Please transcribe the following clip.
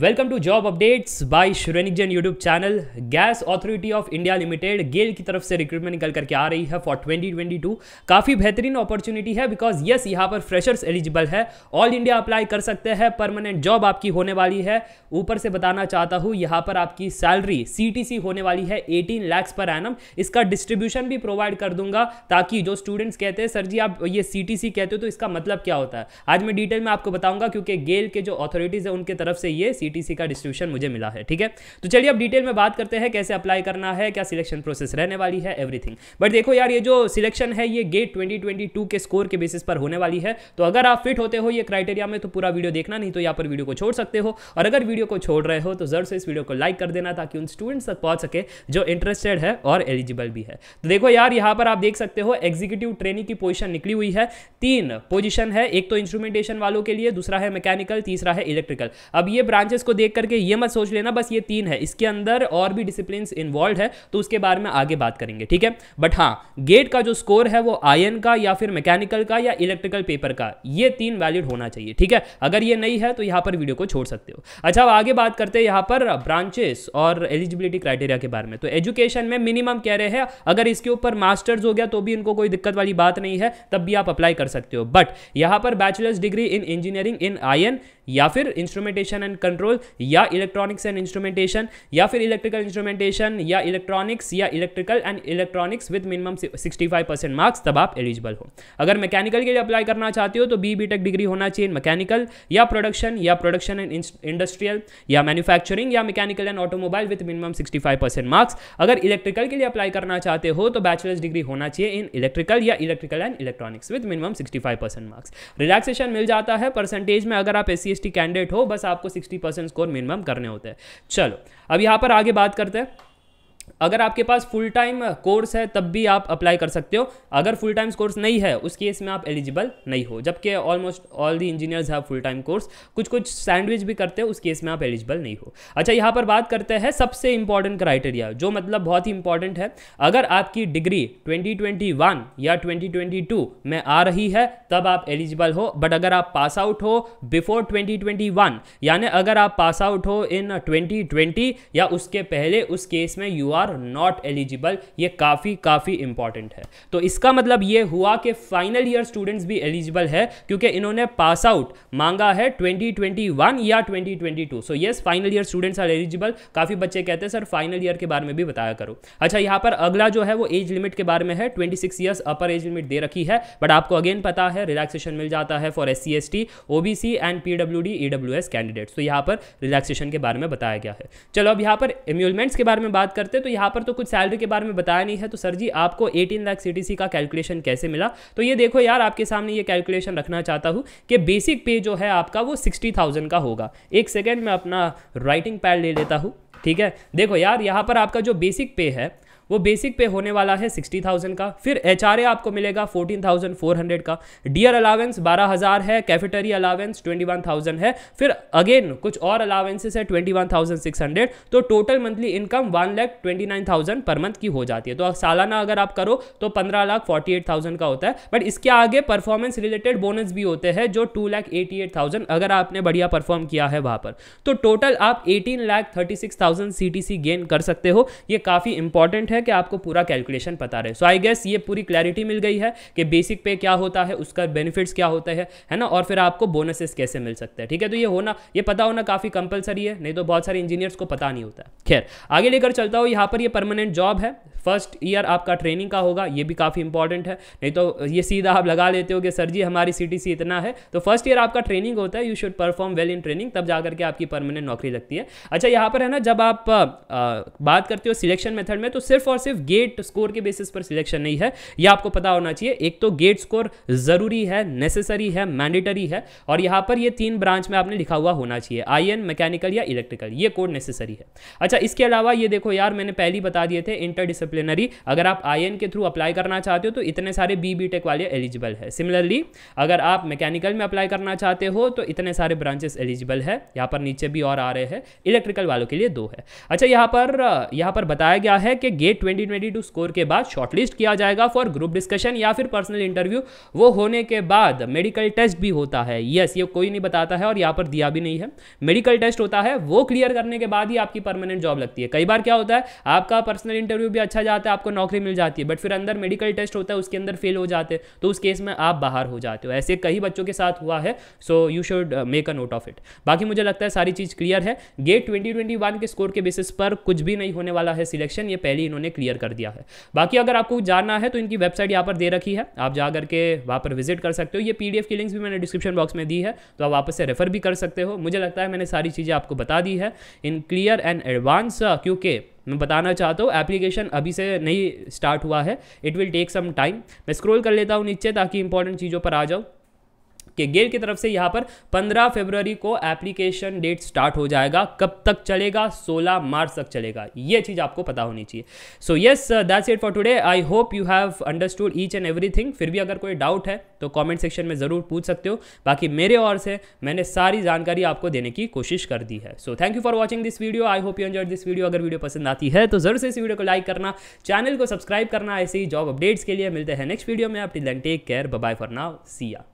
welcome to job updates by श्रेनिकजन YouTube channel gas authority of India limited GAIL की तरफ से रिक्रूटमेंट निकल करके आ रही है फॉर 2022 काफ़ी बेहतरीन अपॉर्चुनिटी है बिकॉज यस यहाँ पर फ्रेशर्स एलिजिबल है ऑल इंडिया अप्लाई कर सकते हैं परमानेंट जॉब आपकी होने वाली है ऊपर से बताना चाहता हूँ यहाँ पर आपकी सैलरी सी होने वाली है एटीन लैक्स पर एनम इसका डिस्ट्रीब्यूशन भी प्रोवाइड कर दूंगा ताकि जो स्टूडेंट्स कहते हैं सर जी आप ये सी कहते हो तो इसका मतलब क्या होता है आज मैं डिटेल में आपको बताऊंगा क्योंकि गेल के जो अथॉरिटीज़ है उनके तरफ से ये सी का डिस्ट्रीब्यूशन मुझे मिला है ठीक है तो चलिए अब डिटेल में बात करते हैं कैसे अप्लाई करना है क्या सिलेक्शन प्रोसेस रहने वाली है एवरीथिंग बट देखो यार ये जो सिलेक्शन है ये गेट ट्वेंटी के स्कोर के बेसिस पर होने वाली है तो अगर आप फिट होते हो ये क्राइटेरिया में तो पूरा वीडियो देखना नहीं तो यहाँ पर वीडियो को छोड़ सकते हो और अगर वीडियो को छोड़ रहे हो तो जरूर से इस वीडियो को लाइक कर देना ताकि उन स्टूडेंट्स तक पहुंच सके जो इंटरेस्टेड है और एलिजिबल भी है तो देखो यार यहाँ पर आप देख सकते हो एग्जीक्यूटिव ट्रेनिंग की पोजिशन निकली हुई है तीन पोजिशन है एक तो इंस्ट्रूमेंटेशन वालों के लिए दूसरा है मैकेनिकल तीसरा है इलेक्ट्रिकल अब ये ब्रांच ब्रांचेस को देख करके ये मत सोच लेना बस ये तीन है इसके अंदर और भी डिसिप्लिन इन्वॉल्व है तो उसके बारे में आगे बात करेंगे ठीक है बट हाँ गेट का जो स्कोर है वो आयन का या फिर मैकेनिकल का या इलेक्ट्रिकल पेपर का ये तीन वैलिड होना चाहिए ठीक है अगर ये नहीं है तो यहाँ पर वीडियो को छोड़ सकते हो अच्छा अब आगे बात करते हैं यहाँ पर ब्रांचेस और एलिजिबिलिटी क्राइटेरिया के बारे में तो एजुकेशन में मिनिमम कह रहे हैं अगर इसके ऊपर मास्टर्स हो गया तो भी इनको कोई दिक्कत वाली बात नहीं है तब भी आप अप्लाई कर सकते हो बट यहाँ पर bachelors degree in engineering in आयन या फिर इंस्ट्रूमेंटेशन एंड कंट्रोल या इलेक्ट्रॉनिक्स एंड इंस्ट्रूमेंटेशन या फिर इलेक्ट्रिकल इंस्ट्रूमेंटेशन या इलेक्ट्रॉनिक्स या electrical and electronics with minimum 65 percent marks तब आप एलिजिबल हो अगर मैकेनिकल के लिए अप्लाई करना चाहते हो तो बी बी टेक डिग्री होना चाहिए मैकेनिकल या प्रोडक्शन या प्रोडक्शन एंड इंडस्ट्रियल या मैन्युफैक्चरिंग या mechanical and automobile with minimum sixty percent marks अगर इलेक्ट्रिकल के लिए अप्लाई करना चाहते हो तो बैचलर्स डिग्री होना चाहिए इन इलेक्ट्रिकल या electrical and electronics with minimum sixty percent marks relaxation मिल जाता है परसेंटेज में अगर आप एस एस कैंडिडेट हो बस आपको सिक्सटी परसेंट स्कोर मिनिमम करने होते हैं चलो अब यहाँ पर आगे बात करते हैं अगर आपके पास फुल टाइम कोर्स है तब भी आप अप्लाई कर सकते हो अगर फुल टाइम कोर्स नहीं है उस केस में आप एलिजिबल नहीं हो जबकि almost all the engineers have full time course कुछ कुछ सैंडविच भी करते हैं उस केस में आप एलिजिबल नहीं हो अच्छा यहाँ पर बात करते हैं सबसे इंपॉर्टेंट क्राइटेरिया जो मतलब बहुत ही इंपॉर्टेंट है अगर आपकी डिग्री ट्वेंटी या ट्वेंटी में आ रही है तब आप एलिजिबल हो बट अगर आप पास आउट हो बिफोर ट्वेंटी यानी अगर आप पास आउट हो इन ट्वेंटी या उसके पहले उस केस में यू आर नॉट एलिजिबल ये काफ़ी काफ़ी इंपॉर्टेंट है तो इसका मतलब ये हुआ कि फाइनल ईयर स्टूडेंट्स भी एलिजिबल है क्योंकि इन्होंने पास आउट मांगा है 2021 या 2022 so yes final year students are eligible काफ़ी बच्चे कहते हैं सर फाइनल ईयर के बारे में भी बताया करो अच्छा यहाँ पर अगला जो है वो एज लिमिट के बारे में है twenty six years upper age limit दे रखी है बट आपको अगेन पता है रिलैक्सेशन मिल जाता है for S C S and P W D E W S candidates तो यहाँ पर रिलैक्सेशन के बारे में बताया गया है चलो अब यहाँ पर इम्यूलमेंट्स के बारे में बात करते हैं तो यहाँ पर तो कुछ सैलरी के बारे में बताया नहीं है तो सर जी आपको एटीन लाख सी का कैलकुलेशन कैसे मिला तो ये देखो यार आपके सामने ये कैलकुलेशन रखना चाहता हूँ कि बेसिक पे जो है आपका वो सिक्सटी थाउजेंड का होगा एक सेकेंड में अपना राइटिंग पैड ले लेता हूँ ठीक है देखो यार यहाँ पर आपका जो बेसिक पे है वो बेसिक पे होने वाला है सिक्सटी थाउजेंड का फिर एच आपको मिलेगा फोर्टीन थाउजेंड फोर हंड्रेड का डियर अलावेंस बारह हज़ार है cafeteria allowance twenty one thousand है फिर अगेन कुछ और अलावेंसेस है twenty one thousand six hundred तो total monthly income one lakh twenty nine thousand per month की हो जाती है तो सालाना अगर आप करो तो पंद्रह लाख फोर्टी एट थाउजेंड का होता है बट इसके आगे परफॉर्मेंस रिलेटेड बोनस भी होते हैं जो two lakh eighty eight thousand अगर आपने बढ़िया परफॉर्म किया है वहां पर तो टोटल आप eighteen lakh thirty six thousand सी गेन कर सकते हो ये काफ़ी इंपॉर्टेंट है है कि आपको पूरा कैलकुलेशन पता रहे सो आई गेस ये पूरी क्लैरिटी मिल गई है कि बेसिक पे क्या होता है उसका बेनिफिट्स क्या होता है है ना और फिर आपको बोनसेस कैसे मिल सकते हैं ठीक है तो ये होना ये पता होना काफ़ी कंपलसरी है नहीं तो बहुत सारे इंजीनियर्स को पता नहीं होता खैर आगे लेकर चलता हूँ यहाँ पर ये परमानेंट जॉब है फर्स्ट ईयर आपका ट्रेनिंग का होगा ये भी काफ़ी इंपॉर्टेंट है नहीं तो ये सीधा आप लगा लेते हो कि सर जी हमारी सी इतना है तो फर्स्ट ईयर आपका ट्रेनिंग होता है you should perform well in training तब जाकर के आपकी परमानेंट नौकरी लगती है अच्छा यहाँ पर है ना जब आप आ, बात करते हो सिलेक्शन मेथड में तो सिर्फ और सिर्फ गेट स्कोर के बेसिस पर सिलेक्शन नहीं है यह आपको पता होना चाहिए एक तो गेट स्कोर जरूरी है नेसेसरी है मैंडेटरी है और यहां पर ये तीन ब्रांच में आपने लिखा हुआ होना चाहिए आयन मैकेनिकल या इलेक्ट्रिकल ये कोड नेसेसरी है अच्छा इसके अलावा ये देखो यार मैंने पहले बता दिए थे इंटरडिसिप्लिनरी अगर आप आयन के थ्रू अप्लाई करना चाहते हो तो इतने सारे बी बी टेक वाले एलिजिबल है सिमिलरली अगर आप मैकेनिकल में अप्लाई करना चाहते हो तो इतने सारे ब्रांचेस एलिजिबल है यहां पर नीचे भी और आ रहे हैं इलेक्ट्रिकल वालों के लिए दो है अच्छा यहां पर यहां पर बताया गया है कि गेट ये 2022 स्कोर के बाद शॉर्टलिस्ट किया जाएगा फॉर ग्रुप डिस्कशन या फिर पर्सनल इंटरव्यू वो होने के बाद मेडिकल टेस्ट भी होता है यस yes, ये कोई नहीं बताता है और यहाँ पर दिया भी नहीं है मेडिकल टेस्ट होता है वो क्लियर करने के बाद ही आपकी परमानेंट जॉब लगती है कई बार क्या होता है आपका पर्सनल इंटरव्यू भी अच्छा जाता है आपको नौकरी मिल जाती है बट फिर अंदर मेडिकल टेस्ट होता है उसके अंदर फेल हो जाते हैं तो उस केस में आप बाहर हो जाते हो ऐसे कई बच्चों के साथ हुआ है so you should make a note of it बाकी मुझे लगता है सारी चीज़ क्लियर है गेट ट्वेंटी के स्कोर के बेसिस पर कुछ भी नहीं होने वाला है सिलेक्शन ये पहले इन्होंने इन्होंने क्लियर कर दिया है बाकी अगर आपको जानना है तो इनकी वेबसाइट यहाँ पर दे रखी है आप जा करके वहाँ पर विजिट कर सकते हो ये पी की लिंक्स भी मैंने डिस्क्रिप्शन बॉक्स में दी है तो आप वापस से रेफर भी कर सकते हो मुझे लगता है मैंने सारी चीज़ें आपको बता दी है इन क्लियर एंड एडवांस क्योंकि मैं बताना चाहता हूँ एप्लीकेशन अभी से नहीं स्टार्ट हुआ है it will take some time मैं स्क्रॉल कर लेता हूँ नीचे ताकि इंपॉर्टेंट चीज़ों पर आ जाऊँ कि गेल की तरफ से यहाँ पर 15 फरवरी को एप्लीकेशन डेट स्टार्ट हो जाएगा कब तक चलेगा 16 मार्च तक चलेगा ये चीज़ आपको पता होनी चाहिए so yes that's it for today I hope you have understood each and everything फिर भी अगर कोई डाउट है तो कमेंट सेक्शन में ज़रूर पूछ सकते हो बाकी मेरे और से मैंने सारी जानकारी आपको देने की कोशिश कर दी है so thank you for watching this video I hope you enjoy this video अगर वीडियो पसंद आती है तो जरूर से इस वीडियो को लाइक करना चैनल को सब्सक्राइब करना ऐसे ही जॉब अपडेट्स के लिए मिलते हैं नेक्स्ट वीडियो में आप take care bye for now Siya